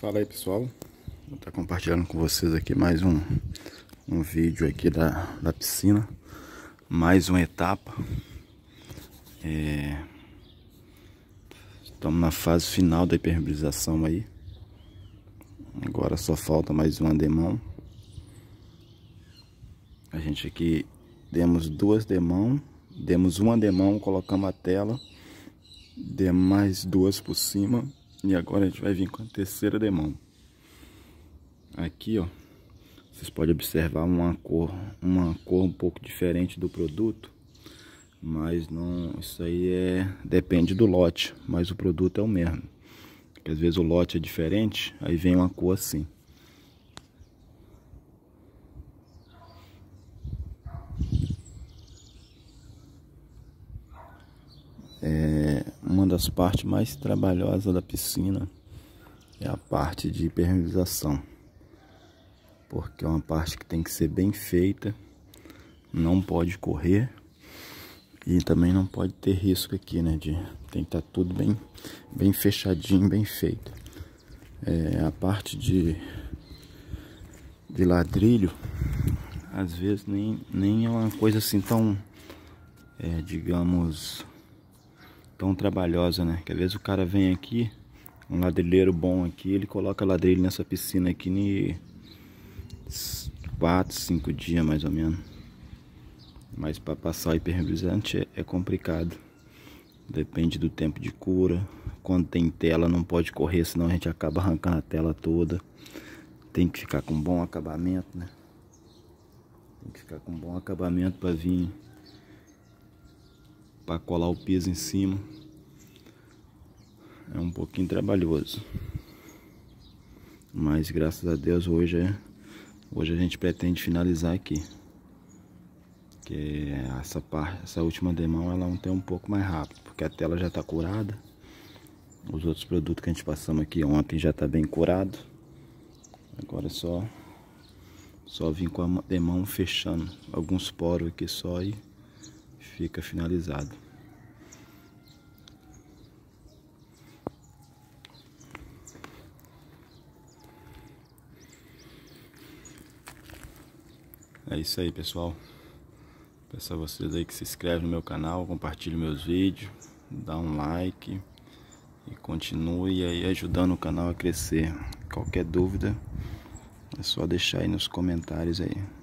Fala aí pessoal, vou estar compartilhando com vocês aqui mais um, um vídeo aqui da, da piscina, mais uma etapa. É... Estamos na fase final da impermeabilização aí, agora só falta mais um demão. A gente aqui demos duas demão, demos uma demão, colocamos a tela, demos mais duas por cima e agora a gente vai vir com a terceira demão. Aqui, ó, vocês podem observar uma cor, uma cor um pouco diferente do produto, mas não, isso aí é depende do lote, mas o produto é o mesmo. Porque às vezes o lote é diferente, aí vem uma cor assim. É, uma das partes mais trabalhosas da piscina é a parte de impermeabilização, porque é uma parte que tem que ser bem feita, não pode correr e também não pode ter risco aqui, né? De tem que estar tá tudo bem, bem fechadinho, bem feito. É, a parte de de ladrilho, às vezes nem nem é uma coisa assim tão, é, digamos tão trabalhosa, né? Que às vezes o cara vem aqui, um ladrilheiro bom aqui, ele coloca ladrilho nessa piscina aqui em 4, 5 dias mais ou menos. Mas para passar hipervisante é, é complicado. Depende do tempo de cura. Quando tem tela não pode correr, senão a gente acaba arrancando a tela toda. Tem que ficar com bom acabamento, né? Tem que ficar com bom acabamento para vir para colar o piso em cima. É um pouquinho trabalhoso. Mas graças a Deus hoje é, hoje a gente pretende finalizar aqui. Que essa parte, essa última demão ela é tem um pouco mais rápido, porque a tela já está curada. Os outros produtos que a gente passamos aqui ontem já está bem curado. Agora é só só vim com a demão fechando alguns poros aqui só e fica finalizado. É isso aí, pessoal. Peço a vocês aí que se inscrevem no meu canal, compartilhem meus vídeos, dá um like e continue aí ajudando o canal a crescer. Qualquer dúvida é só deixar aí nos comentários aí.